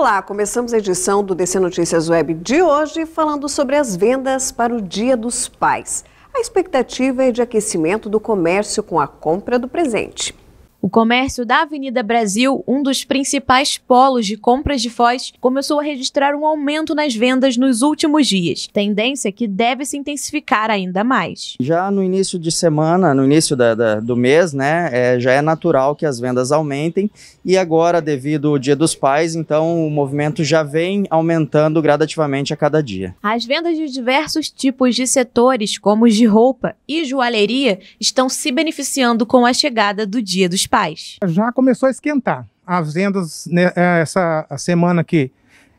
Olá, começamos a edição do DC Notícias Web de hoje falando sobre as vendas para o Dia dos Pais. A expectativa é de aquecimento do comércio com a compra do presente. O comércio da Avenida Brasil, um dos principais polos de compras de Foz, começou a registrar um aumento nas vendas nos últimos dias, tendência que deve se intensificar ainda mais. Já no início de semana, no início da, da, do mês, né, é, já é natural que as vendas aumentem e agora, devido ao Dia dos Pais, então o movimento já vem aumentando gradativamente a cada dia. As vendas de diversos tipos de setores, como os de roupa e joalheria, estão se beneficiando com a chegada do Dia dos pais? Já começou a esquentar. As vendas nessa né, é, essa semana que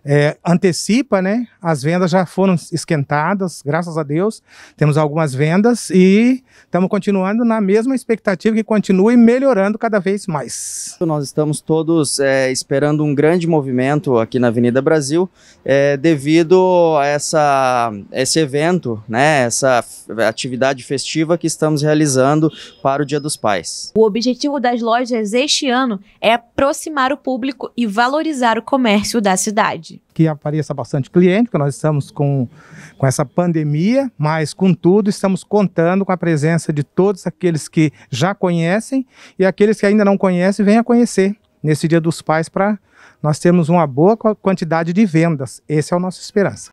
é, antecipa, né? As vendas já foram esquentadas, graças a Deus. Temos algumas vendas e estamos continuando na mesma expectativa que continue melhorando cada vez mais. Nós estamos todos é, esperando um grande movimento aqui na Avenida Brasil é, devido a essa, esse evento, né? Essa atividade festiva que estamos realizando para o Dia dos Pais. O objetivo das lojas este ano é aproximar o público e valorizar o comércio da cidade. Que apareça bastante cliente, porque nós estamos com, com essa pandemia, mas, contudo, estamos contando com a presença de todos aqueles que já conhecem e aqueles que ainda não conhecem, venham conhecer nesse Dia dos Pais para nós termos uma boa quantidade de vendas. Essa é a nossa esperança.